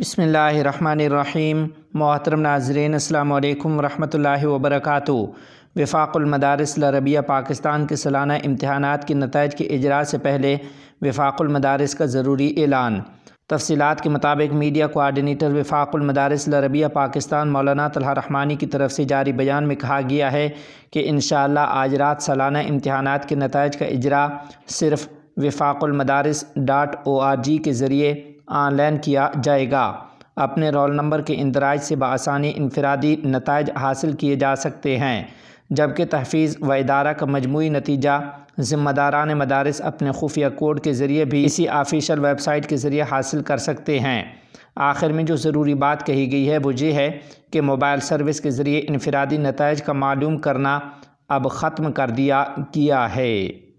بسم اللہ الرحمن الرحیم محترم ناظرین السلام علیکم ورحمۃ اللہ وبرکاتہ وفاق المدارس العربیہ پاکستان کے سالانہ امتحانات کے نتائج کے اجراء سے پہلے وفاق المدارس کا ضروری اعلان تفصیلات کے مطابق میڈیا کوارڈینیٹر وفاق المدارس العربیہ پاکستان مولانا طلحہ رحمانی کی طرف سے جاری بیان میں کہا گیا ہے کہ انشاءاللہ آج رات سالانہ امتحانات کے نتائج کا اجراء صرف وفاق المدارس ڈاٹ او آر جی کے ذریعے آن لائن کیا جائے گا اپنے رول نمبر کے اندراج سے بآسانی انفرادی نتائج حاصل کیے جا سکتے ہیں جبکہ تحفیظ و ادارہ کا مجموعی نتیجہ ذمہ داران مدارس اپنے خفیہ کوڈ کے ذریعے بھی اسی آفیشیل ویب سائٹ کے ذریعے حاصل کر سکتے ہیں آخر میں جو ضروری بات کہی گئی ہے وہ یہ ہے کہ موبائل سروس کے ذریعے انفرادی نتائج کا معلوم کرنا اب ختم کر دیا گیا ہے